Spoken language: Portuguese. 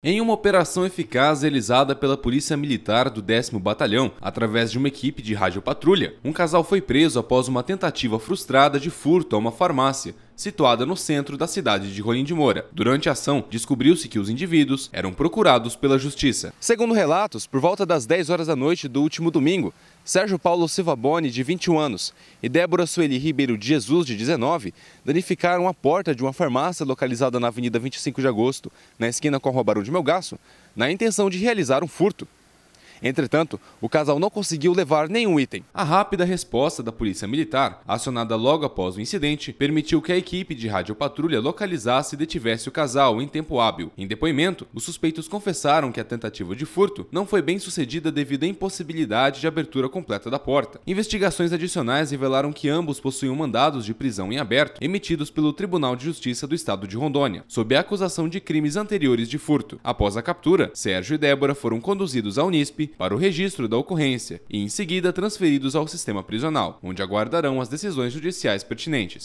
Em uma operação eficaz realizada pela Polícia Militar do 10 Batalhão, através de uma equipe de rádio patrulha, um casal foi preso após uma tentativa frustrada de furto a uma farmácia situada no centro da cidade de Rolim de Moura. Durante a ação, descobriu-se que os indivíduos eram procurados pela justiça. Segundo relatos, por volta das 10 horas da noite do último domingo, Sérgio Paulo Silva Boni, de 21 anos, e Débora Sueli Ribeiro de Jesus, de 19, danificaram a porta de uma farmácia localizada na Avenida 25 de Agosto, na esquina com a Barão de Melgaço, na intenção de realizar um furto. Entretanto, o casal não conseguiu levar nenhum item. A rápida resposta da Polícia Militar, acionada logo após o incidente, permitiu que a equipe de radiopatrulha localizasse e detivesse o casal em tempo hábil. Em depoimento, os suspeitos confessaram que a tentativa de furto não foi bem sucedida devido à impossibilidade de abertura completa da porta. Investigações adicionais revelaram que ambos possuíam mandados de prisão em aberto emitidos pelo Tribunal de Justiça do Estado de Rondônia, sob a acusação de crimes anteriores de furto. Após a captura, Sérgio e Débora foram conduzidos à Unisp para o registro da ocorrência e, em seguida, transferidos ao sistema prisional, onde aguardarão as decisões judiciais pertinentes.